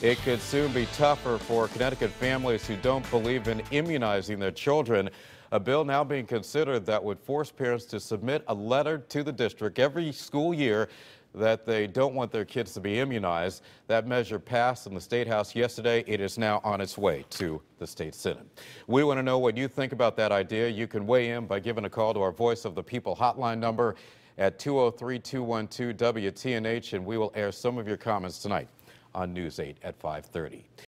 It could soon be tougher for Connecticut families who don't believe in immunizing their children. A bill now being considered that would force parents to submit a letter to the district every school year that they don't want their kids to be immunized. That measure passed in the State House yesterday. It is now on its way to the State Senate. We want to know what you think about that idea. You can weigh in by giving a call to our Voice of the People hotline number at 203-212-WTNH, and we will air some of your comments tonight on News 8 at 5.30.